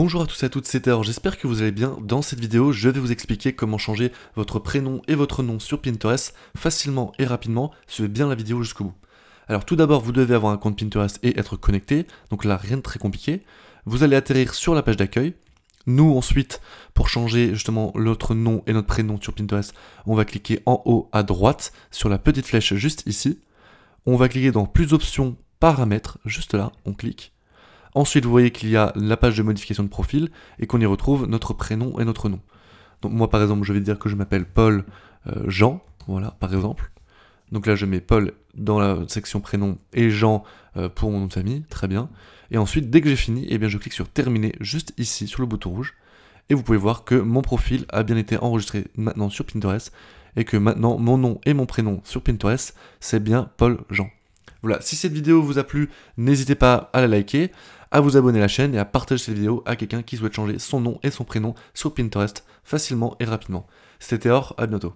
Bonjour à tous et à toutes, c'est Théor, j'espère que vous allez bien. Dans cette vidéo, je vais vous expliquer comment changer votre prénom et votre nom sur Pinterest facilement et rapidement. Suivez bien la vidéo jusqu'au bout. Alors tout d'abord, vous devez avoir un compte Pinterest et être connecté, donc là rien de très compliqué. Vous allez atterrir sur la page d'accueil. Nous ensuite, pour changer justement notre nom et notre prénom sur Pinterest, on va cliquer en haut à droite sur la petite flèche juste ici. On va cliquer dans plus options paramètres, juste là, on clique. Ensuite, vous voyez qu'il y a la page de modification de profil et qu'on y retrouve notre prénom et notre nom. Donc moi, par exemple, je vais dire que je m'appelle Paul euh, Jean, voilà, par exemple. Donc là, je mets Paul dans la section prénom et Jean euh, pour mon nom de famille, très bien. Et ensuite, dès que j'ai fini, eh bien, je clique sur Terminer juste ici, sur le bouton rouge. Et vous pouvez voir que mon profil a bien été enregistré maintenant sur Pinterest et que maintenant mon nom et mon prénom sur Pinterest, c'est bien Paul Jean. Voilà, si cette vidéo vous a plu, n'hésitez pas à la liker à vous abonner à la chaîne et à partager cette vidéo à quelqu'un qui souhaite changer son nom et son prénom sur Pinterest facilement et rapidement. C'était Or, à bientôt.